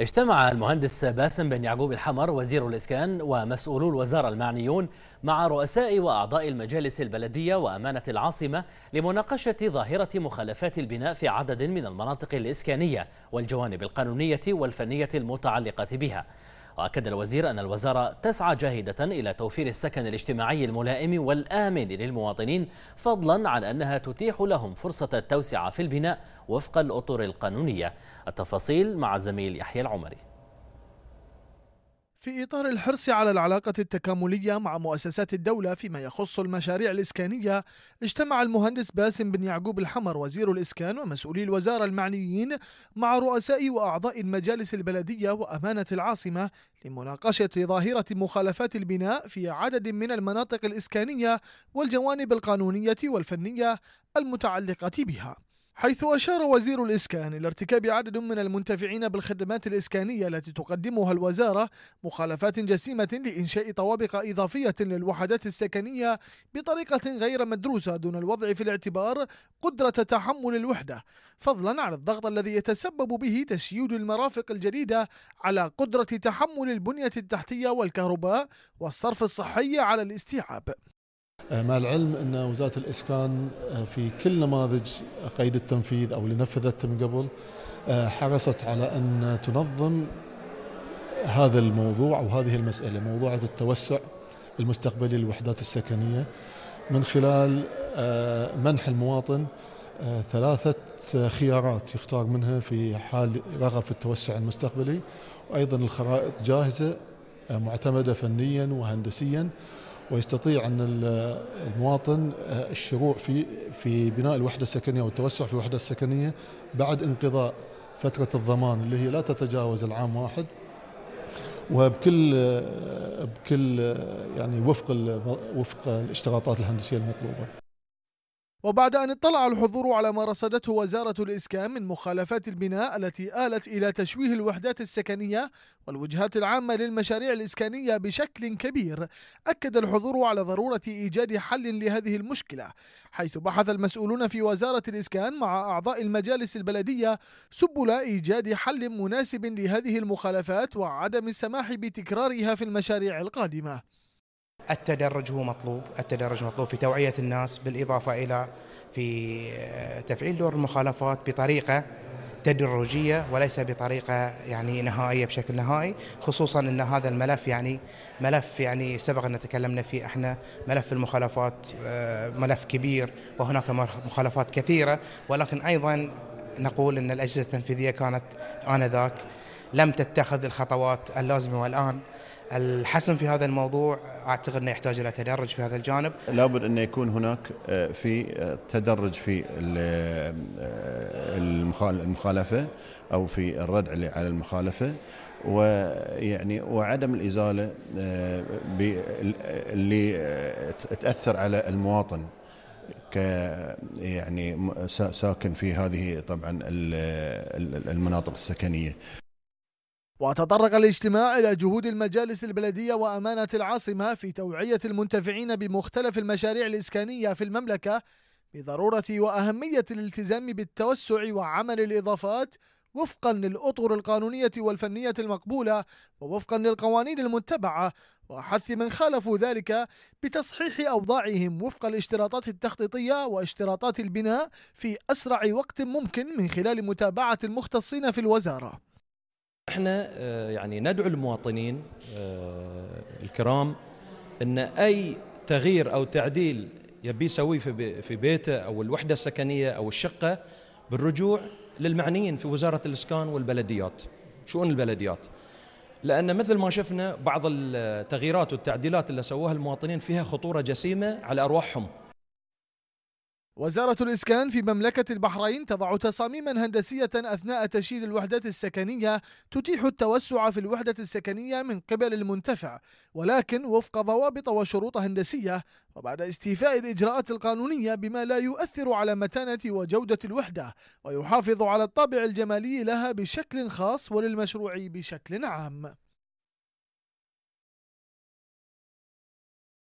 اجتمع المهندس باسم بن يعقوب الحمر وزير الإسكان ومسؤولو الوزارة المعنيون مع رؤساء وأعضاء المجالس البلدية وأمانة العاصمة لمناقشة ظاهرة مخالفات البناء في عدد من المناطق الإسكانية والجوانب القانونية والفنية المتعلقة بها وأكد الوزير أن الوزارة تسعى جاهدة إلى توفير السكن الاجتماعي الملائم والآمن للمواطنين فضلا عن أنها تتيح لهم فرصة التوسعة في البناء وفق الأطر القانونية التفاصيل مع الزميل يحيى العمري في إطار الحرص على العلاقة التكاملية مع مؤسسات الدولة فيما يخص المشاريع الإسكانية اجتمع المهندس باسم بن يعقوب الحمر وزير الإسكان ومسؤولي الوزارة المعنيين مع رؤساء وأعضاء المجالس البلدية وأمانة العاصمة لمناقشة ظاهرة مخالفات البناء في عدد من المناطق الإسكانية والجوانب القانونية والفنية المتعلقة بها حيث أشار وزير الإسكان إلى ارتكاب عدد من المنتفعين بالخدمات الإسكانية التي تقدمها الوزارة مخالفات جسيمة لإنشاء طوابق إضافية للوحدات السكنية بطريقة غير مدروسة دون الوضع في الاعتبار قدرة تحمل الوحدة فضلا عن الضغط الذي يتسبب به تشييد المرافق الجديدة على قدرة تحمل البنية التحتية والكهرباء والصرف الصحي على الاستيعاب آه، مع العلم أن وزارة الإسكان آه، في كل نماذج قيد التنفيذ أو اللي نفذت من قبل آه، حرصت على أن تنظم هذا الموضوع أو هذه المسألة موضوع التوسع المستقبلي للوحدات السكنية من خلال منح المواطن ثلاثة خيارات يختار منها في حال رغب في التوسع المستقبلي وأيضا الخرائط جاهزة معتمدة فنيا وهندسيا ويستطيع ان المواطن آه، الشروع في في بناء الوحده السكنيه والتوسع في الوحده السكنيه بعد انقضاء فتره الضمان اللي هي لا تتجاوز العام واحد وبكل آه، بكل آه، يعني وفق وفق الاشتراطات الهندسيه المطلوبه وبعد أن اطلع الحضور على ما رصدته وزارة الإسكان من مخالفات البناء التي آلت إلى تشويه الوحدات السكنية والوجهات العامة للمشاريع الإسكانية بشكل كبير أكد الحضور على ضرورة إيجاد حل لهذه المشكلة حيث بحث المسؤولون في وزارة الإسكان مع أعضاء المجالس البلدية سبل إيجاد حل مناسب لهذه المخالفات وعدم السماح بتكرارها في المشاريع القادمة التدرج هو مطلوب التدرج مطلوب في توعية الناس بالإضافة إلى في آه، تفعيل دور المخالفات بطريقة تدرجية وليس بطريقة يعني نهائية بشكل نهائي خصوصا أن هذا الملف يعني ملف يعني سبق أن تكلمنا فيه احنا ملف المخالفات آه، ملف كبير وهناك مخالفات كثيرة ولكن أيضا نقول أن الأجهزة التنفيذية كانت آنذاك لم تتخذ الخطوات اللازمه والان الحسم في هذا الموضوع اعتقد انه يحتاج الى تدرج في هذا الجانب. لابد ان يكون هناك آه، في آه، تدرج في آه، المخالفه او في الردع على المخالفه ويعني وعدم الازاله اللي تاثر على المواطن ك يعني ساكن في هذه طبعا المناطق السكنيه وتطرق الاجتماع إلى جهود المجالس البلدية وأمانة العاصمة في توعية المنتفعين بمختلف المشاريع الإسكانية في المملكة بضرورة وأهمية الالتزام بالتوسع وعمل الإضافات وفقا للأطر القانونية والفنية المقبولة ووفقا للقوانين المتبعة وحث من خالفوا ذلك بتصحيح أوضاعهم وفق الاشتراطات التخطيطية واشتراطات البناء في أسرع وقت ممكن من خلال متابعة المختصين في الوزارة احنا آه، يعني ندعو المواطنين آه، الكرام ان اي تغيير او تعديل يبي يسويه في بيته او الوحده السكنيه او الشقه بالرجوع للمعنيين في وزاره الاسكان والبلديات شؤون البلديات لان مثل ما شفنا بعض التغييرات والتعديلات اللي سووها المواطنين فيها خطوره جسيمه على ارواحهم وزارة الإسكان في مملكة البحرين تضع تصاميما هندسية أثناء تشييد الوحدات السكنية تتيح التوسع في الوحدة السكنية من قبل المنتفع ولكن وفق ضوابط وشروط هندسية وبعد استيفاء الإجراءات القانونية بما لا يؤثر على متانة وجودة الوحدة ويحافظ على الطابع الجمالي لها بشكل خاص وللمشروع بشكل عام